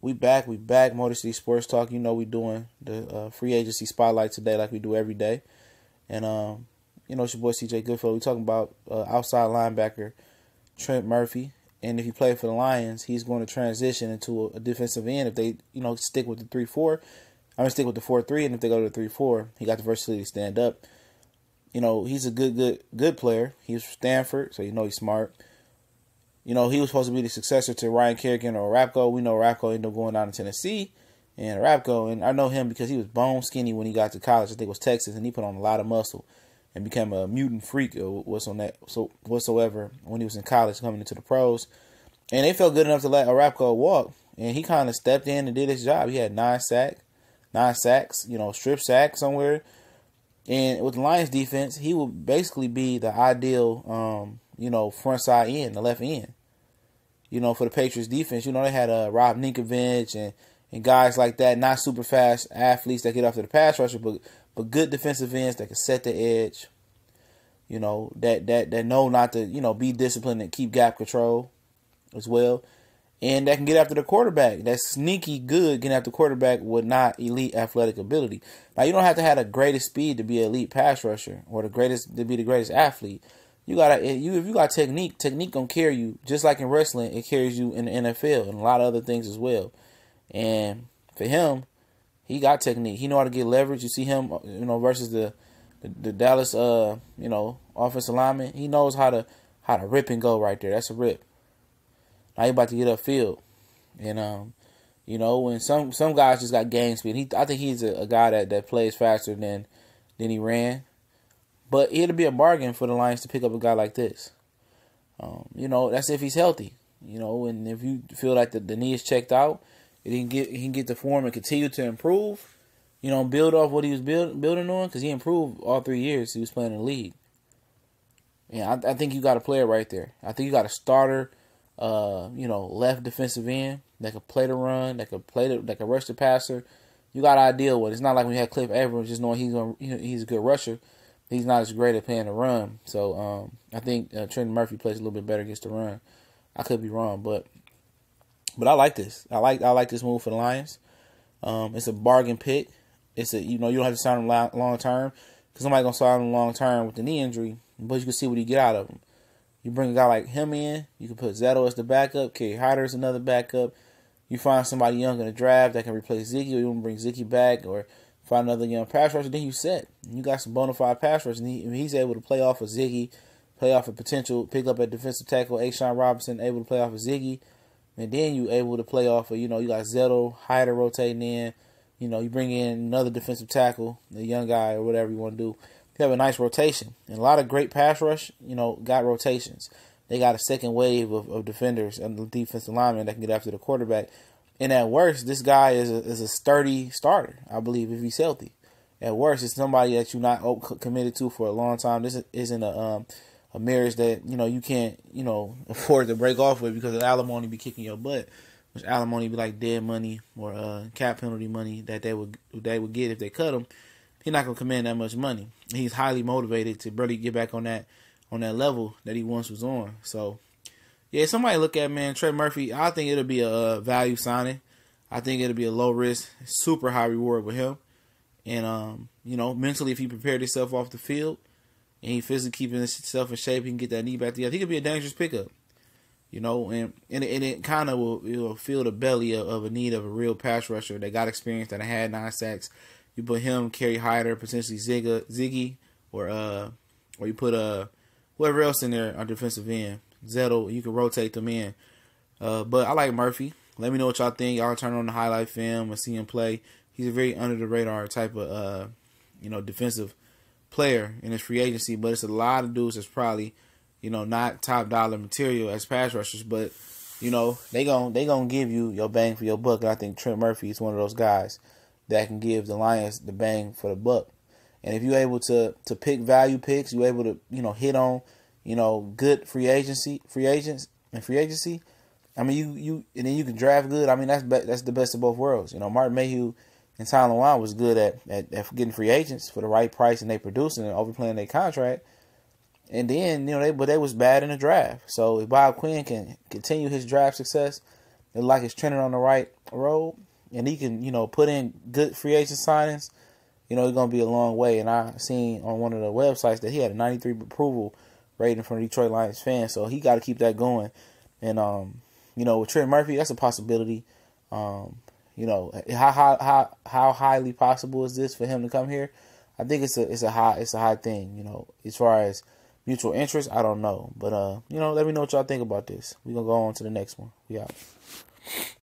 we back, we back. Motor City Sports Talk. You know we doing the uh, free agency spotlight today, like we do every day. And um, you know it's your boy CJ Goodfellow. We talking about uh, outside linebacker Trent Murphy, and if he played for the Lions, he's going to transition into a, a defensive end if they you know stick with the three four. I'm gonna stick with the four three, and if they go to the three four, he got the versatility to stand up. You know he's a good good good player. He's Stanford, so you know he's smart you know, he was supposed to be the successor to Ryan Kerrigan or Rapco. We know Rapco ended up going down to Tennessee. And Rapco, and I know him because he was bone skinny when he got to college. I think it was Texas, and he put on a lot of muscle and became a mutant freak or what's on that so whatsoever when he was in college coming into the pros. And they felt good enough to let Arapco walk. And he kind of stepped in and did his job. He had nine sack, nine sacks, you know, strip sack somewhere. And with the Lions defense, he would basically be the ideal, um, you know, front side end, the left end you know, for the Patriots defense. You know, they had uh, Rob Ninkovich and, and guys like that, not super fast athletes that get after the pass rusher, but but good defensive ends that can set the edge. You know, that that that know not to, you know, be disciplined and keep gap control as well. And that can get after the quarterback. That sneaky good getting after the quarterback with not elite athletic ability. Now you don't have to have the greatest speed to be an elite pass rusher or the greatest to be the greatest athlete. You gotta if you if you got technique, technique gonna carry you. Just like in wrestling, it carries you in the NFL and a lot of other things as well. And for him, he got technique. He know how to get leverage. You see him, uh, you know, versus the the, the Dallas, uh, you know, offensive lineman. He knows how to how to rip and go right there. That's a rip. Now you about to get upfield, and um, you know, when some some guys just got game speed. He, I think he's a, a guy that that plays faster than than he ran. But it'll be a bargain for the Lions to pick up a guy like this. Um, you know, that's if he's healthy. You know, and if you feel like the, the knee is checked out, he can get he can get the form and continue to improve. You know, build off what he was build, building on because he improved all three years he was playing in the league. Yeah, I, I think you got a player right there. I think you got a starter. Uh, you know, left defensive end that could play the run, that could play the, that could rush the passer. You got an idea with. It's not like we had Cliff Everett just knowing he's gonna, he's a good rusher he's not as great at playing the run. So um, I think uh, Trent Murphy plays a little bit better against the run. I could be wrong, but but I like this. I like I like this move for the Lions. Um, it's a bargain pick. It's a you know you don't have to sign him long, term because somebody gonna sign him long term with the knee injury, but you can see what you get out of him. You bring a guy like him in. You can put Zetto as the backup. K. Hyder as another backup. You find somebody young in the draft that can replace Ziggy, or you want to bring Ziggy back, or find another young pass rusher. Then you set. You got some bona fide pass rushers. And he, he's able to play off of Ziggy, play off a of potential pick up at defensive tackle. A. Sean Robinson able to play off of Ziggy, and then you able to play off of you know you got Zettel, Hyder rotating in. You know you bring in another defensive tackle, a young guy or whatever you want to do. You have a nice rotation and a lot of great pass rush. You know got rotations. They got a second wave of, of defenders and defensive linemen that can get after the quarterback and at worst, this guy is a, is a sturdy starter, I believe, if he's healthy. At worst, it's somebody that you're not committed to for a long time. This isn't a um, a marriage that you know you can't you know afford to break off with because the alimony be kicking your butt, which alimony be like dead money or uh, cap penalty money that they would they would get if they cut him. He's not gonna command that much money. He's highly motivated to really get back on that on that level that he once was on. So yeah, somebody look at man Trey Murphy. I think it'll be a value signing. I think it'll be a low risk, super high reward with him. And um, you know, mentally, if he prepared himself off the field and he physically keeping himself in shape, he can get that knee back together. He could be a dangerous pickup. You know, and and it, it kind of will, will feel the belly of, of, a need of a real pass rusher that got experience that had nine sacks. You put him, Kerry Hyder, potentially Zigga, Ziggy, or uh, or you put uh, whoever else in there on defensive end Zettel. You can rotate them in. Uh, but I like Murphy. Let me know what y'all think. Y'all turn on the highlight film and see him play. He's a very under the radar type of uh, you know defensive player in his free agency, but it's a lot of dudes that's probably you know not top dollar material as pass rushers, but you know they going they gonna give you your bang for your buck. And I think Trent Murphy is one of those guys that can give the Lions the bang for the buck. And if you're able to to pick value picks, you're able to you know hit on you know, good free agency, free agents and free agency. I mean, you you and then you can draft good. I mean, that's be, that's the best of both worlds. You know, Martin Mayhew and Tyler Lewine was good at, at, at getting free agents for the right price and they producing and overplaying their contract. And then you know they but they was bad in the draft. So if Bob Quinn can continue his draft success, it like it's trending on the right road, and he can you know put in good free agent signings. You know, it's gonna be a long way. And I seen on one of the websites that he had a 93 approval right in front of Detroit Lions fans. So he got to keep that going. And um, you know, with Trent Murphy, that's a possibility. Um, you know, how how how how highly possible is this for him to come here? I think it's a it's a high it's a high thing. You know, as far as mutual interest, I don't know, but uh, you know, let me know what y'all think about this. We're gonna go on to the next one. We out.